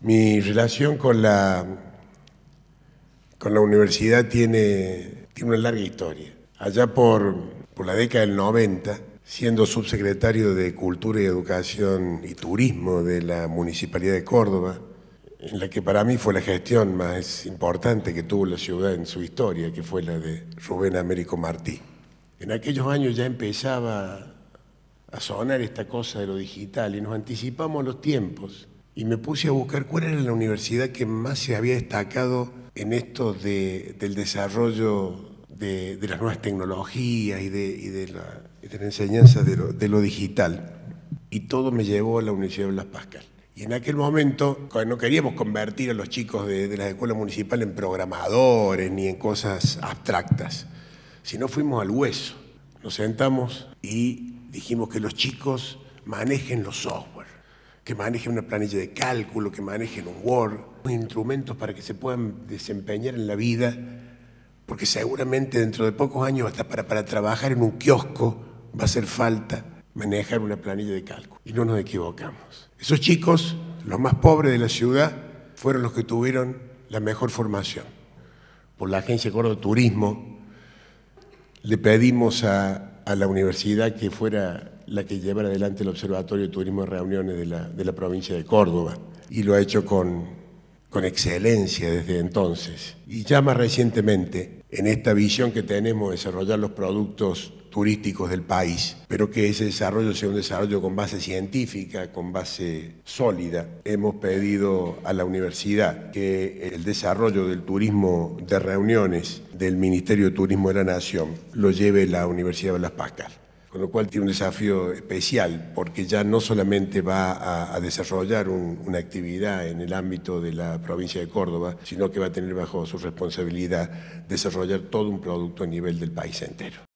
Mi relación con la, con la universidad tiene, tiene una larga historia. Allá por, por la década del 90, siendo subsecretario de Cultura y Educación y Turismo de la Municipalidad de Córdoba, en la que para mí fue la gestión más importante que tuvo la ciudad en su historia, que fue la de Rubén Américo Martí. En aquellos años ya empezaba a sonar esta cosa de lo digital y nos anticipamos los tiempos y me puse a buscar cuál era la universidad que más se había destacado en esto de, del desarrollo de, de, las nuevas tecnologías y de, y de la, la, enseñanza de lo, digital. Y todo me llevó a la Universidad de Blas Pascal. Y en aquel momento no queríamos convertir a los chicos de, la escuela municipal en programadores ni en cosas abstractas, sino fuimos al hueso. Nos sentamos y dijimos que los chicos manejen los software que manejen una planilla de cálculo, que manejen un Word, instrumentos para que se puedan desempeñar en la vida, porque seguramente dentro de pocos años, hasta para, trabajar en un kiosco, va a hacer falta manejar una planilla de cálculo. Y no nos equivocamos. Esos chicos, los más pobres de la ciudad, fueron los que tuvieron la mejor formación. Por la Agencia Córdoba de Turismo, le pedimos a, a la universidad que fuera la que lleva adelante el Observatorio de Turismo de Reuniones de la, de la provincia de Córdoba. Y lo ha hecho con, con excelencia desde entonces. Y ya más recientemente, en esta visión que tenemos de desarrollar los productos turísticos del país, pero que ese desarrollo sea un desarrollo con base científica, con base sólida. Hemos pedido a la universidad que el desarrollo del turismo de reuniones del Ministerio de Turismo de la Nación lo lleve la Universidad de Las Pascas con lo cual tiene un desafío especial, porque ya no solamente va a, desarrollar una actividad en el ámbito de la provincia de Córdoba, sino que va a tener bajo su responsabilidad desarrollar todo un producto a nivel del país entero.